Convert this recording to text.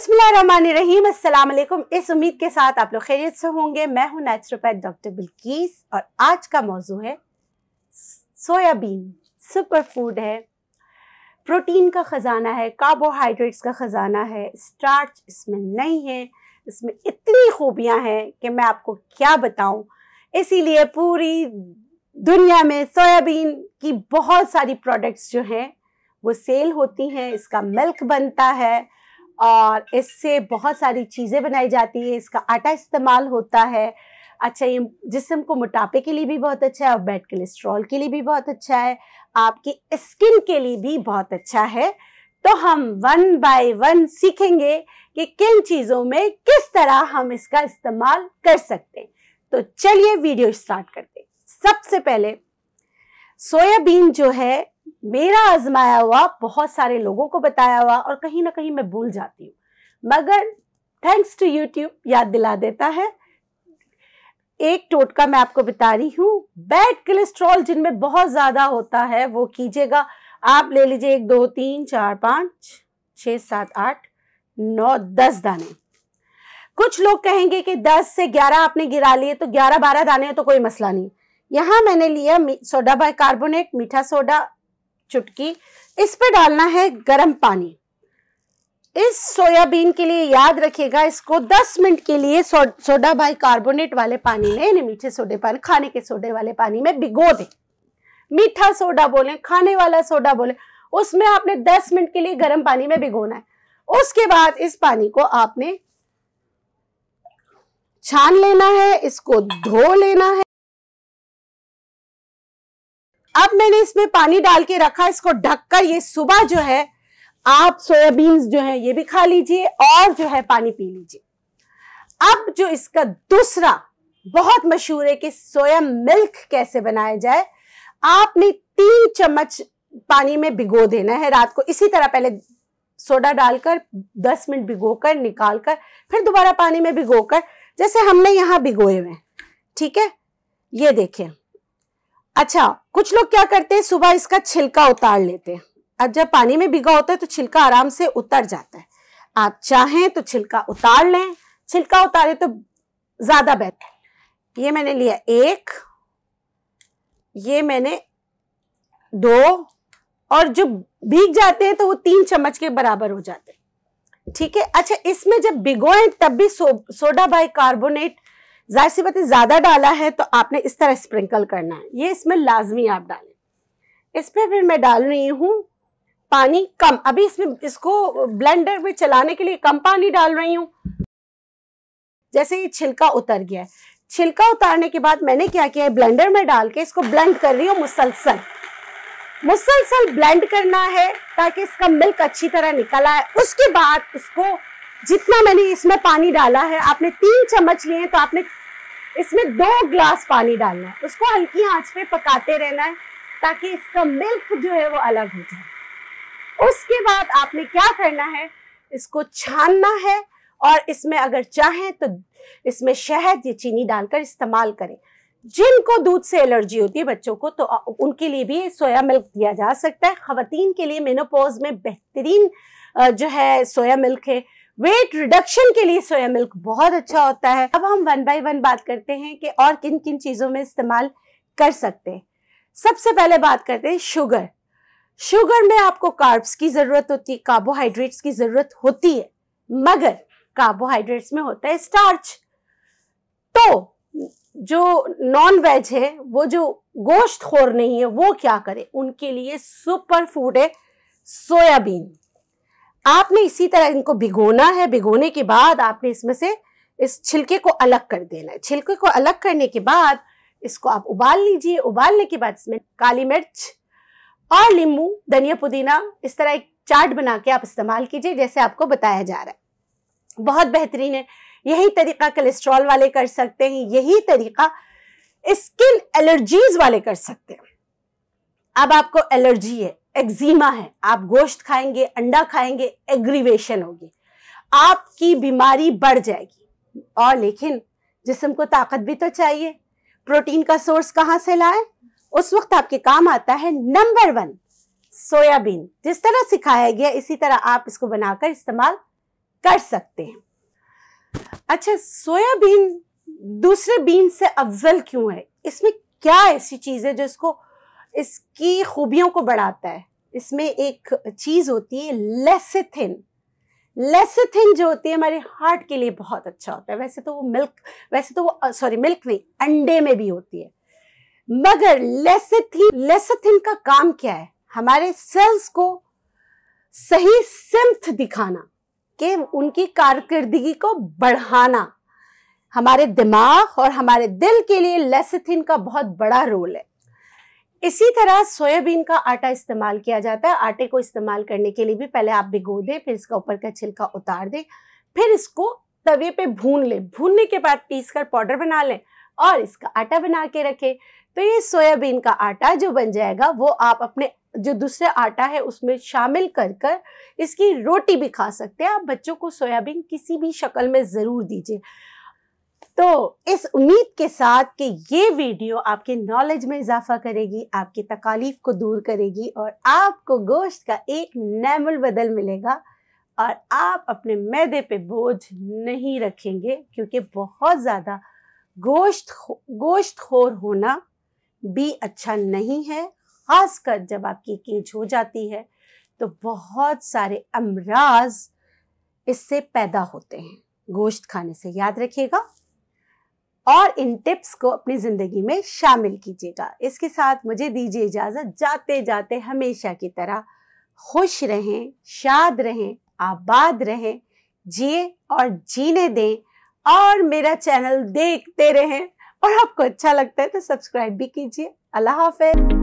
बिस्मिल्लाहिर्रहमानिर्रहीम अस्सलाम इस उम्मीद के साथ आप लोग खैरियत से होंगे मैं हूं नेचुरोपैथ डॉक्टर बिल्कीस और आज का मौजू है सोयाबीन सुपर फूड है प्रोटीन का ख़जाना है कार्बोहाइड्रेट्स का ख़जाना है स्टार्च इसमें नहीं है इसमें इतनी खूबियां हैं कि मैं आपको क्या बताऊं इसीलिए पूरी दुनिया में सोयाबीन की बहुत सारी प्रोडक्ट्स जो हैं वो सेल होती हैं इसका मिल्क बनता है और इससे बहुत सारी चीज़ें बनाई जाती है इसका आटा इस्तेमाल होता है अच्छा ये जिसम को मोटापे के लिए भी बहुत अच्छा है और बैड कोलेस्ट्रॉल के लिए भी बहुत अच्छा है आपकी स्किन के लिए भी बहुत अच्छा है तो हम वन बाय वन सीखेंगे कि किन चीज़ों में किस तरह हम इसका इस्तेमाल कर सकते हैं तो चलिए वीडियो स्टार्ट करते हैं सबसे पहले सोयाबीन जो है मेरा आजमाया हुआ बहुत सारे लोगों को बताया हुआ और कहीं ना कहीं मैं भूल जाती हूँ मगर थैंक्स टू यूट्यूब याद दिला देता है एक टोटका मैं आपको बता रही हूँ बैड कोलेस्ट्रॉल जिनमें बहुत ज़्यादा होता है वो कीजिएगा आप ले लीजिए एक दो तीन चार पाँच छ सात आठ नौ दस दाने कुछ लोग कहेंगे कि दस से ग्यारह आपने गिरा लिए तो ग्यारह बारह दाने तो कोई मसला नहीं यहाँ मैंने लिया सोडा बाय कार्बोनेट मीठा सोडा चुटकी इस पे डालना है गर्म पानी इस सोयाबीन के लिए याद रखिएगा इसको 10 मिनट के लिए सो, सोडा बाई कार्बोनेट वाले पानी में यानी मीठे सोडे पानी खाने के सोडे वाले पानी में भिगो दे मीठा सोडा बोले खाने वाला सोडा बोले उसमें आपने 10 मिनट के लिए गर्म पानी में भिगोना है उसके बाद इस पानी को आपने छान लेना है इसको धो लेना है अब मैंने इसमें पानी डाल के रखा इसको ढककर ये सुबह जो है आप सोयाबीन जो है ये भी खा लीजिए और जो है पानी पी लीजिए अब जो इसका दूसरा बहुत मशहूर है कि सोया मिल्क कैसे बनाया जाए आपने तीन चम्मच पानी में भिगो देना है रात को इसी तरह पहले सोडा डालकर 10 मिनट भिगोकर निकाल कर फिर दोबारा पानी में भिगोकर जैसे हमने यहाँ भिगोए हुए ठीक है ये देखें अच्छा कुछ लोग क्या करते हैं सुबह इसका छिलका उतार लेते हैं अब जब पानी में भिगा होता है तो छिलका आराम से उतर जाता है आप चाहें तो छिलका उतार लें छिलका उतारे तो ज्यादा बेहतर ये मैंने लिया एक ये मैंने दो और जो भीग जाते हैं तो वो तीन चम्मच के बराबर हो जाते हैं ठीक है अच्छा इसमें जब भिगोए तब भी सो, सोडा बाई कार्बोनेट जाहिर सी बात है ज़्यादा डाला है तो आपने इस तरह स्प्रिंकल करना है ये इसमें लाजमी आप डालें पर फिर मैं डाल रही हूँ पानी कम अभी इसमें इसको ब्लेंडर में चलाने के लिए कम पानी डाल रही हूँ जैसे ये छिलका उतर गया है छिलका उतारने के बाद मैंने क्या किया है ब्लेंडर में डाल के इसको ब्लेंड कर रही हूँ मुसलसल मुसलसल ब्लेंड करना है ताकि इसका मिल्क अच्छी तरह निकल आए उसके बाद इसको जितना मैंने इसमें पानी डाला है आपने तीन चम्मच लिए हैं तो आपने इसमें दो ग्लास पानी डालना है उसको हल्की आंच पे पकाते रहना है ताकि इसका मिल्क जो है वो अलग हो जाए उसके बाद आपने क्या करना है इसको छानना है और इसमें अगर चाहें तो इसमें शहद या चीनी डालकर इस्तेमाल करें जिनको दूध से एलर्जी होती है बच्चों को तो उनके लिए भी सोया मिल्क दिया जा सकता है ख़वातीन के लिए मेनोपोज में बेहतरीन जो है सोया मिल्क है वेट रिडक्शन के लिए सोया मिल्क बहुत अच्छा होता है अब हम वन बाई वन बात करते हैं कि और किन किन चीज़ों में इस्तेमाल कर सकते हैं सबसे पहले बात करते हैं शुगर शुगर में आपको कार्ब्स की ज़रूरत होती है कार्बोहाइड्रेट्स की ज़रूरत होती है मगर कार्बोहाइड्रेट्स में होता है स्टार्च तो जो नॉन वेज है वो जो गोश्त खोर नहीं है वो क्या करे उनके लिए सुपर फूड है सोयाबीन आपने इसी तरह इनको भिगोना है भिगोने के बाद आपने इसमें से इस छिलके को अलग कर देना है छिलके को अलग करने के बाद इसको आप उबाल लीजिए उबालने के बाद इसमें काली मिर्च और नींबू धनिया पुदीना इस तरह एक चाट बना के आप इस्तेमाल कीजिए जैसे आपको बताया जा रहा है बहुत बेहतरीन है यही तरीका कोलेस्ट्रॉल वाले कर सकते हैं यही तरीका स्किन एलर्जीज वाले कर सकते हैं अब आपको एलर्जी है एक्जिमा है आप गोश्त खाएंगे अंडा खाएंगे एग्रीवेशन होगी आपकी बीमारी बढ़ जाएगी और लेकिन जिसम को ताकत भी तो चाहिए प्रोटीन का सोर्स कहाँ से लाए उस वक्त आपके काम आता है नंबर वन सोयाबीन जिस तरह सिखाया गया इसी तरह आप इसको बनाकर इस्तेमाल कर सकते हैं अच्छा सोयाबीन दूसरे बीन से अफजल क्यों है इसमें क्या ऐसी चीज़ है जो इसको इसकी खूबियों को बढ़ाता है इसमें एक चीज़ होती है लेसिथिन लेसिथिन जो होती है हमारे हार्ट के लिए बहुत अच्छा होता है वैसे तो वो मिल्क वैसे तो वो सॉरी मिल्क नहीं अंडे में भी होती है मगर लेसिथिन लेसिथिन का काम क्या है हमारे सेल्स को सही सिम्थ दिखाना के उनकी कारकर्दगी को बढ़ाना हमारे दिमाग और हमारे दिल के लिए लेसिथिन का बहुत बड़ा रोल है इसी तरह सोयाबीन का आटा इस्तेमाल किया जाता है आटे को इस्तेमाल करने के लिए भी पहले आप भिगो दें फिर इसका ऊपर का छिलका उतार दें फिर इसको तवे पे भून लें भूनने के बाद पीस कर पाउडर बना लें और इसका आटा बना के रखें तो ये सोयाबीन का आटा जो बन जाएगा वो आप अपने जो दूसरे आटा है उसमें शामिल कर कर इसकी रोटी भी खा सकते हैं आप बच्चों को सोयाबीन किसी भी शक्ल में ज़रूर दीजिए तो इस उम्मीद के साथ कि ये वीडियो आपके नॉलेज में इजाफा करेगी आपकी तकालीफ को दूर करेगी और आपको गोश्त का एक नैमल बदल मिलेगा और आप अपने मैदे पे बोझ नहीं रखेंगे क्योंकि बहुत ज़्यादा गोश्त गोश्त खोर होना भी अच्छा नहीं है ख़ासकर जब आपकी कीच हो जाती है तो बहुत सारे अमराज इससे पैदा होते हैं गोश्त खाने से याद रखिएगा और इन टिप्स को अपनी ज़िंदगी में शामिल कीजिएगा इसके साथ मुझे दीजिए इजाज़त जाते जाते हमेशा की तरह खुश रहें शाद रहें आबाद रहें जिए और जीने दें और मेरा चैनल देखते रहें और आपको अच्छा लगता है तो सब्सक्राइब भी कीजिए अल्लाह हाफिज़